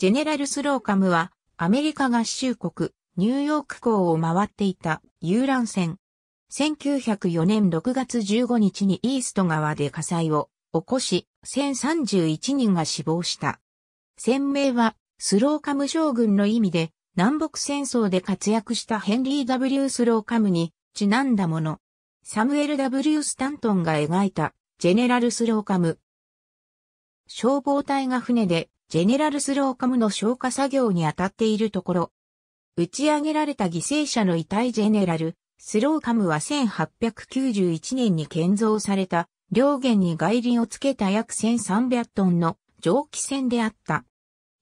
ジェネラル・スローカムは、アメリカ合衆国、ニューヨーク港を回っていた遊覧船。1904年6月15日にイースト川で火災を起こし、1031人が死亡した。船名は、スローカム将軍の意味で、南北戦争で活躍したヘンリー・ W・ スローカムにちなんだもの。サムエル・ W・ スタントンが描いたジェネラル・スローカム。消防隊が船でジェネラルスローカムの消火作業に当たっているところ、打ち上げられた犠牲者の遺体ジェネラル、スローカムは1891年に建造された、両舷に外輪をつけた約1300トンの蒸気船であった。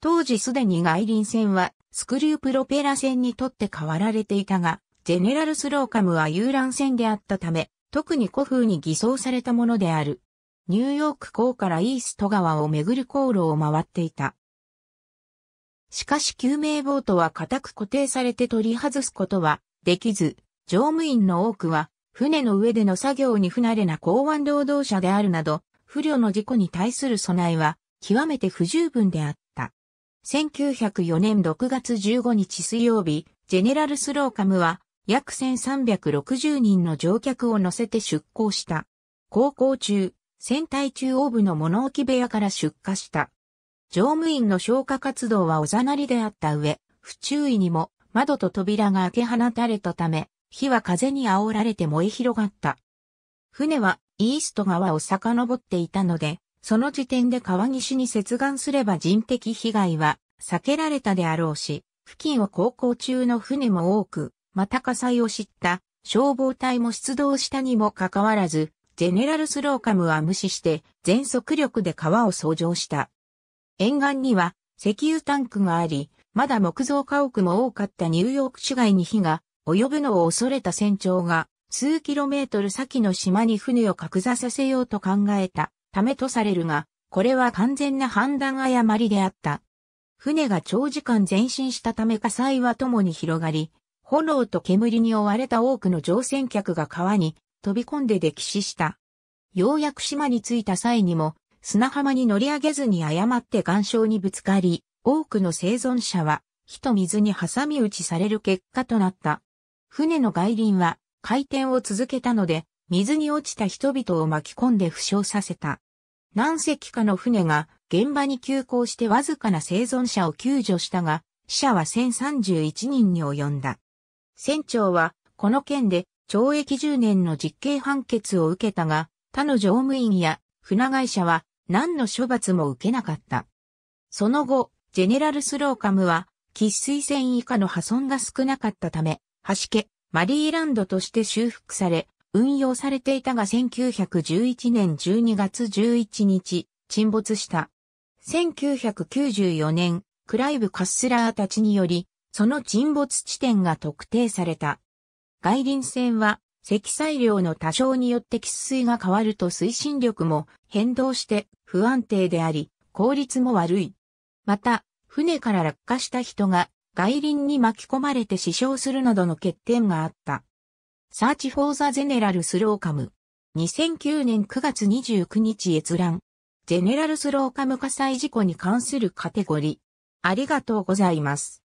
当時すでに外輪船はスクリュープロペラ船にとって変わられていたが、ジェネラルスローカムは遊覧船であったため、特に古風に偽装されたものである。ニューヨーク港からイースト川を巡る航路を回っていた。しかし救命ボートは固く固定されて取り外すことはできず、乗務員の多くは船の上での作業に不慣れな港湾労働者であるなど、不慮の事故に対する備えは極めて不十分であった。1904年6月15日水曜日、ジェネラルスローカムは約1360人の乗客を乗せて出港した。航行中、船体中央部の物置部屋から出火した。乗務員の消火活動はおざなりであった上、不注意にも窓と扉が開け放たれたため、火は風に煽られて燃え広がった。船はイースト川を遡っていたので、その時点で川岸に接岸すれば人的被害は避けられたであろうし、付近を航行中の船も多く、また火災を知った消防隊も出動したにもかかわらず、ジェネラルスローカムは無視して全速力で川を掃除した。沿岸には石油タンクがあり、まだ木造家屋も多かったニューヨーク市街に火が及ぶのを恐れた船長が数キロメートル先の島に船を格座させようと考えたためとされるが、これは完全な判断誤りであった。船が長時間前進したため火災は共に広がり、炎と煙に追われた多くの乗船客が川に飛び込んで溺死した。ようやく島に着いた際にも、砂浜に乗り上げずに誤って岩礁にぶつかり、多くの生存者は、火と水に挟み撃ちされる結果となった。船の外輪は、回転を続けたので、水に落ちた人々を巻き込んで負傷させた。何隻かの船が現場に急行してわずかな生存者を救助したが、死者は1031人に及んだ。船長はこの件で懲役10年の実刑判決を受けたが、他の乗務員や船会社は何の処罰も受けなかった。その後、ジェネラルスローカムは、喫水船以下の破損が少なかったため、橋家、マリーランドとして修復され、運用されていたが1911年12月11日、沈没した。1994年、クライブ・カッスラーたちにより、その沈没地点が特定された。外輪線は積載量の多少によって喫水が変わると推進力も変動して不安定であり、効率も悪い。また、船から落下した人が外輪に巻き込まれて死傷するなどの欠点があった。サーチフォーザゼネラルスローカム。2009年9月29日閲覧。ゼネラルスローカム火災事故に関するカテゴリー。ありがとうございます。